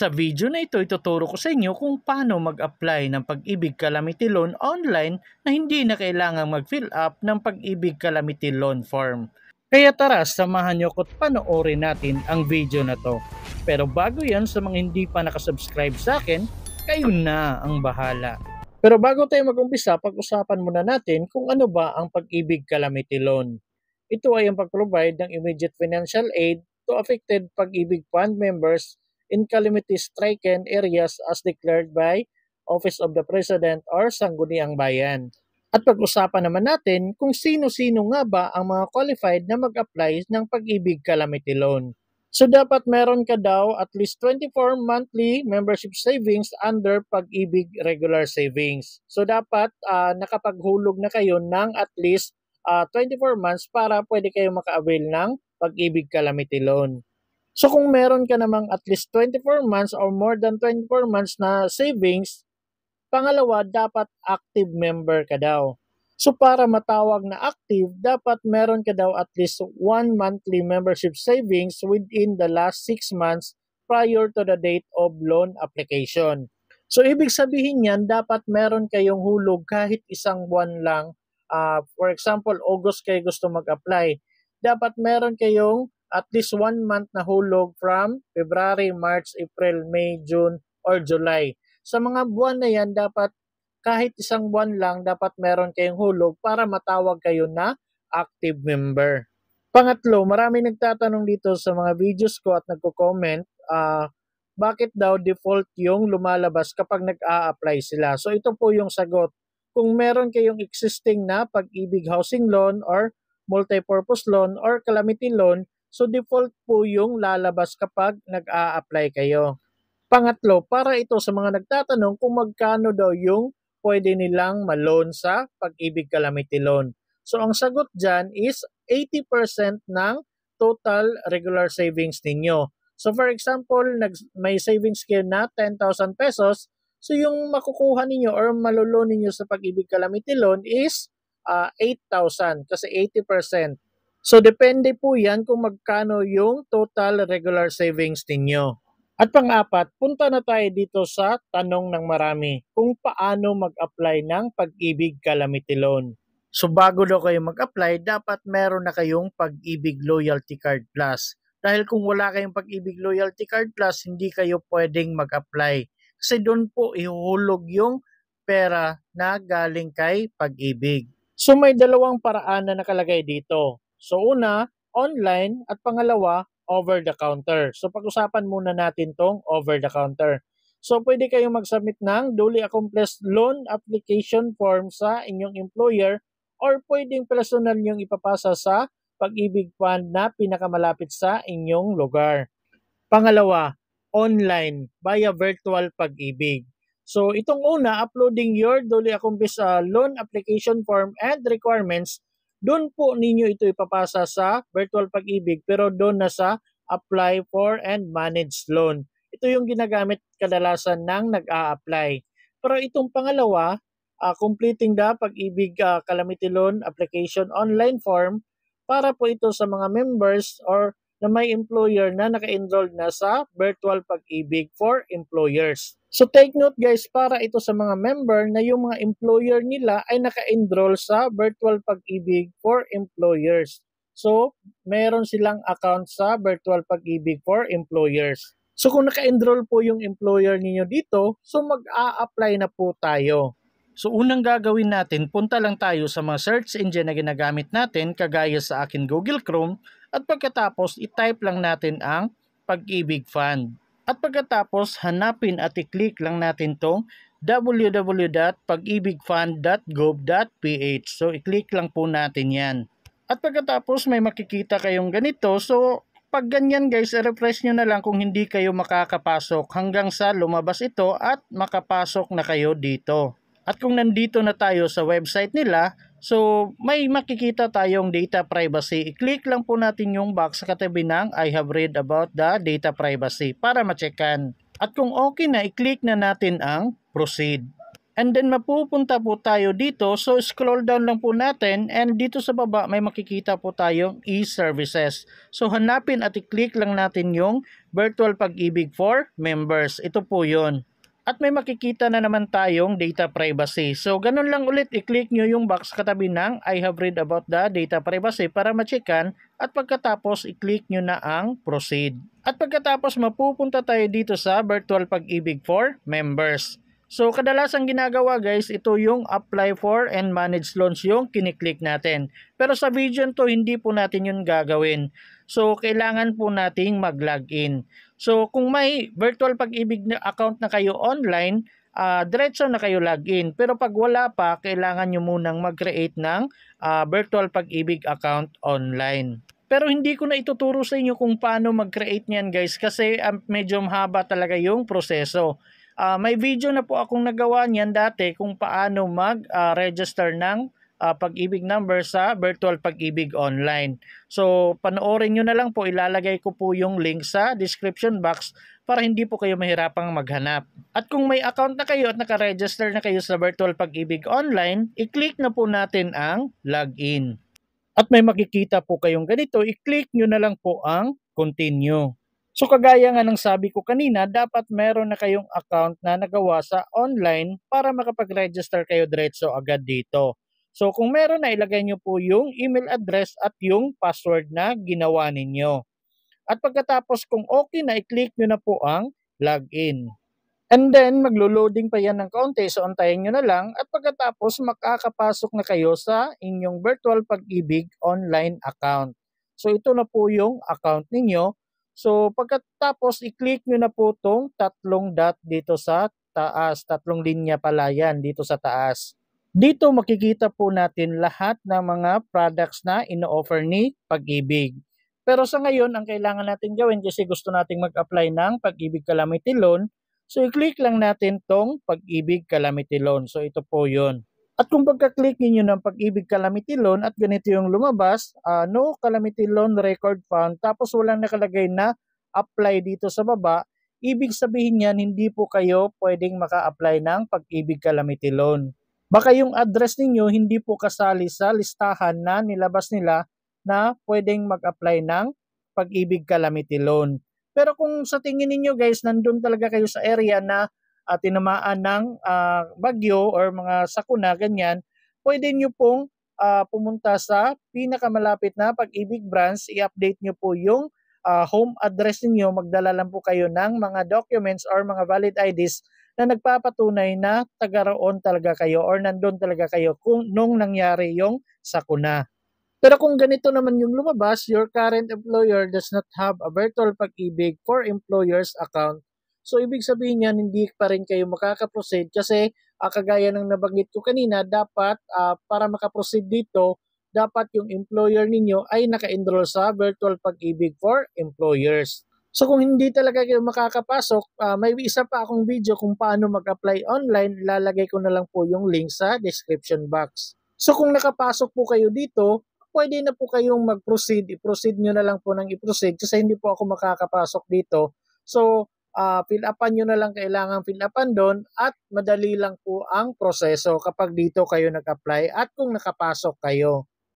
Sa video na ito, ituturo ko sa inyo kung paano mag-apply ng pag-ibig calamity loan online na hindi na kailangan mag-fill up ng pag-ibig calamity loan form. Kaya tara, samahan nyo ko at panoorin natin ang video na to. Pero bago yan, sa mga hindi pa nakasubscribe sa akin, kayo na ang bahala. Pero bago tayo mag-umpisa, pag-usapan muna natin kung ano ba ang pag-ibig calamity loan. Ito ay ang pag-provide ng immediate financial aid to affected pag-ibig fund members in calamity-stricken areas as declared by Office of the President or Sangguniang Bayan. At pag-usapan naman natin kung sino-sino nga ba ang mga qualified na mag-apply ng pag-ibig calamity loan. So dapat meron ka daw at least 24 monthly membership savings under pag-ibig regular savings. So dapat uh, nakapaghulog na kayo ng at least uh, ah, 24 months para pwede kayo maka-avail ng pag-ibig calamity loan. So kung meron ka namang at least 24 months or more than 24 months na savings, pangalawa, dapat active member ka daw. So para matawag na active, dapat meron ka daw at least one monthly membership savings within the last 6 months prior to the date of loan application. So ibig sabihin niyan, dapat meron kayong hulog kahit isang buwan lang. Uh, for example, August kayo gusto mag-apply. Dapat meron kayong at least one month na hulog from February, March, April, May, June, or July. Sa mga buwan na yan, dapat kahit isang buwan lang, dapat meron kayong hulog para matawag kayo na active member. Pangatlo, marami nagtatanong dito sa mga videos ko at nagko-comment, uh, bakit daw default yung lumalabas kapag nag-a-apply sila? So ito po yung sagot. Kung meron kayong existing na pag-ibig housing loan or multi-purpose loan or calamity loan, So default po yung lalabas kapag nag-a-apply kayo. Pangatlo, para ito sa mga nagtatanong kung magkano daw yung pwede nilang maloan sa pag-ibig calamity loan. So ang sagot dyan is 80% ng total regular savings ninyo. So for example, may savings kayo na 10,000 pesos, so yung makukuha ninyo or maloloan ninyo sa pag-ibig calamity loan is uh, ah, 8,000 kasi 80%. So depende po yan kung magkano yung total regular savings ninyo. At pang-apat, punta na tayo dito sa tanong ng marami kung paano mag-apply ng pag-ibig calamity loan. So bago daw kayo mag-apply, dapat meron na kayong pag-ibig loyalty card plus. Dahil kung wala kayong pag-ibig loyalty card plus, hindi kayo pwedeng mag-apply. Kasi doon po ihuhulog yung pera na galing kay pag-ibig. So may dalawang paraan na nakalagay dito. So una, online at pangalawa, over the counter. So pag-usapan muna natin tong over the counter. So pwede kayong mag-submit ng duly accomplished loan application form sa inyong employer or pwedeng personal niyong ipapasa sa pag-ibig fund na pinakamalapit sa inyong lugar. Pangalawa, online via virtual pag-ibig. So itong una, uploading your duly accomplished uh, loan application form and requirements doon po ninyo ito ipapasa sa virtual pag-ibig pero doon na sa apply for and manage loan. Ito yung ginagamit kadalasan ng nag-a-apply. Pero itong pangalawa, uh, completing the pag-ibig uh, calamity loan application online form para po ito sa mga members or na may employer na naka-enroll na sa virtual pag-ibig for employers. So take note guys, para ito sa mga member na yung mga employer nila ay naka-enroll sa virtual pag-ibig for employers. So meron silang account sa virtual pag-ibig for employers. So kung naka-enroll po yung employer ninyo dito, so mag-a-apply na po tayo. So unang gagawin natin, punta lang tayo sa mga search engine na ginagamit natin kagaya sa akin Google Chrome at pagkatapos, i-type lang natin ang pag-ibig fund. At pagkatapos, hanapin at i-click lang natin tong www.pagibigfund.gov.ph. So, i-click lang po natin yan. At pagkatapos, may makikita kayong ganito. So, pag ganyan guys, refresh nyo na lang kung hindi kayo makakapasok hanggang sa lumabas ito at makapasok na kayo dito. At kung nandito na tayo sa website nila, So, may makikita tayong data privacy. I-click lang po natin yung box sa katabi ng I have read about the data privacy para ma-checkan. At kung okay na, i-click na natin ang proceed. And then mapupunta po tayo dito. So, scroll down lang po natin and dito sa baba may makikita po tayong e-services. So, hanapin at i-click lang natin yung virtual pag-ibig for members. Ito po yon at may makikita na naman tayong data privacy. So, ganun lang ulit, i-click nyo yung box katabi ng I have read about the data privacy para ma-checkan. at pagkatapos i-click nyo na ang proceed. At pagkatapos mapupunta tayo dito sa virtual pag-ibig for members. So, kadalasang ginagawa guys, ito yung apply for and manage loans yung kiniklik natin. Pero sa video to, hindi po natin yun gagawin. So, kailangan po nating mag-login. So, kung may virtual pag-ibig account na kayo online, uh, diretso na kayo login. Pero pag wala pa, kailangan nyo munang mag-create ng uh, virtual pag-ibig account online. Pero hindi ko na ituturo sa inyo kung paano mag-create niyan guys kasi um, medyo mahaba talaga yung proseso. Uh, may video na po akong nagawa niyan dati kung paano mag-register ah, uh, ng uh, pag-ibig number sa virtual pag-ibig online. So, panoorin nyo na lang po. Ilalagay ko po yung link sa description box para hindi po kayo mahirapang maghanap. At kung may account na kayo at nakaregister na kayo sa Virtual Pag-ibig Online, i-click na po natin ang login. At may makikita po kayong ganito, i-click nyo na lang po ang continue. So kagaya nga ng sabi ko kanina, dapat meron na kayong account na nagawa sa online para makapag-register kayo diretso agad dito. So kung meron na ilagay nyo po yung email address at yung password na ginawa ninyo. At pagkatapos kung okay na, i-click nyo na po ang login. And then, maglo-loading pa yan ng kaunti, so antayin nyo na lang. At pagkatapos, makakapasok na kayo sa inyong virtual pag-ibig online account. So ito na po yung account ninyo So pagkatapos i-click nyo na po tong tatlong dot dito sa taas, tatlong linya pala yan dito sa taas. Dito makikita po natin lahat ng mga products na ino-offer ni Pag-ibig. Pero sa ngayon, ang kailangan natin gawin kasi gusto nating mag-apply ng Pag-ibig Calamity Loan, so i-click lang natin tong Pag-ibig Calamity Loan. So ito po yon at kung pagka-click niyo ng pag-ibig calamity loan at ganito yung lumabas, uh, no calamity loan record found, tapos walang nakalagay na apply dito sa baba, ibig sabihin niyan hindi po kayo pwedeng maka-apply ng pag-ibig calamity loan. Baka yung address ninyo hindi po kasali sa listahan na nilabas nila na pwedeng mag-apply ng pag-ibig calamity loan. Pero kung sa tingin ninyo guys, nandun talaga kayo sa area na uh, tinamaan ng uh, bagyo or mga sakuna, ganyan, pwede nyo pong uh, pumunta sa pinakamalapit na pag-ibig branch, i-update nyo po yung uh, home address niyo magdala lang po kayo ng mga documents or mga valid IDs na nagpapatunay na taga roon talaga kayo or nandoon talaga kayo kung nung nangyari yung sakuna. Pero kung ganito naman yung lumabas, your current employer does not have a virtual pag-ibig for employer's account So, ibig sabihin niyan hindi pa rin kayo makakaproceed kasi uh, kagaya ng nabanggit ko kanina, dapat uh, para makaproceed dito, dapat yung employer ninyo ay naka-enroll sa virtual pag-ibig for employers. So kung hindi talaga kayo makakapasok, uh, may isa pa akong video kung paano mag-apply online. Lalagay ko na lang po yung link sa description box. So kung nakapasok po kayo dito, pwede na po kayong mag-proceed. I-proceed nyo na lang po ng i-proceed kasi hindi po ako makakapasok dito. So uh, upan nyo na lang kailangan fill upan doon at madali lang po ang proseso kapag dito kayo nag-apply at kung nakapasok kayo.